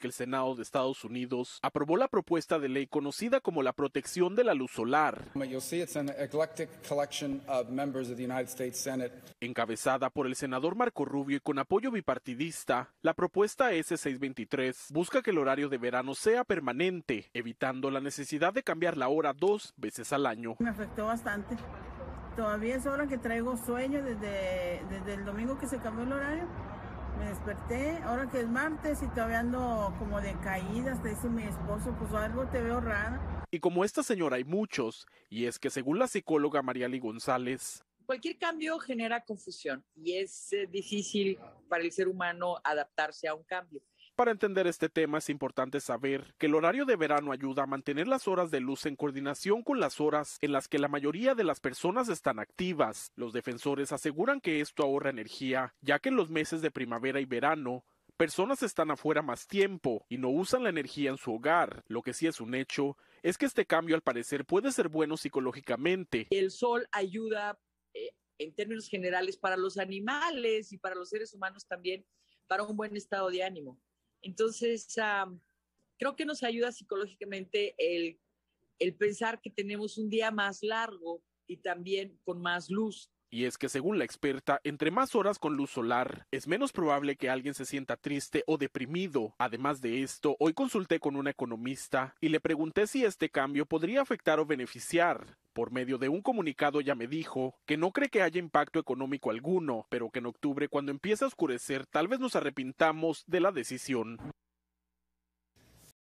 que el Senado de Estados Unidos aprobó la propuesta de ley conocida como la protección de la luz solar. Encabezada por el senador Marco Rubio y con apoyo bipartidista, la propuesta S623 busca que el horario de verano sea permanente, evitando la necesidad de cambiar la hora dos veces al año. Me afectó bastante. Todavía es hora que traigo sueño desde, desde el domingo que se cambió el horario me desperté, ahora que es martes y todavía ando como de caída, hasta dice mi esposo, pues algo te veo rara. Y como esta señora hay muchos, y es que según la psicóloga Mariali González, cualquier cambio genera confusión y es eh, difícil para el ser humano adaptarse a un cambio. Para entender este tema es importante saber que el horario de verano ayuda a mantener las horas de luz en coordinación con las horas en las que la mayoría de las personas están activas. Los defensores aseguran que esto ahorra energía, ya que en los meses de primavera y verano personas están afuera más tiempo y no usan la energía en su hogar. Lo que sí es un hecho es que este cambio al parecer puede ser bueno psicológicamente. El sol ayuda eh, en términos generales para los animales y para los seres humanos también para un buen estado de ánimo. Entonces, ah, creo que nos ayuda psicológicamente el, el pensar que tenemos un día más largo y también con más luz. Y es que según la experta, entre más horas con luz solar, es menos probable que alguien se sienta triste o deprimido. Además de esto, hoy consulté con una economista y le pregunté si este cambio podría afectar o beneficiar por medio de un comunicado ya me dijo que no cree que haya impacto económico alguno, pero que en octubre cuando empiece a oscurecer tal vez nos arrepintamos de la decisión.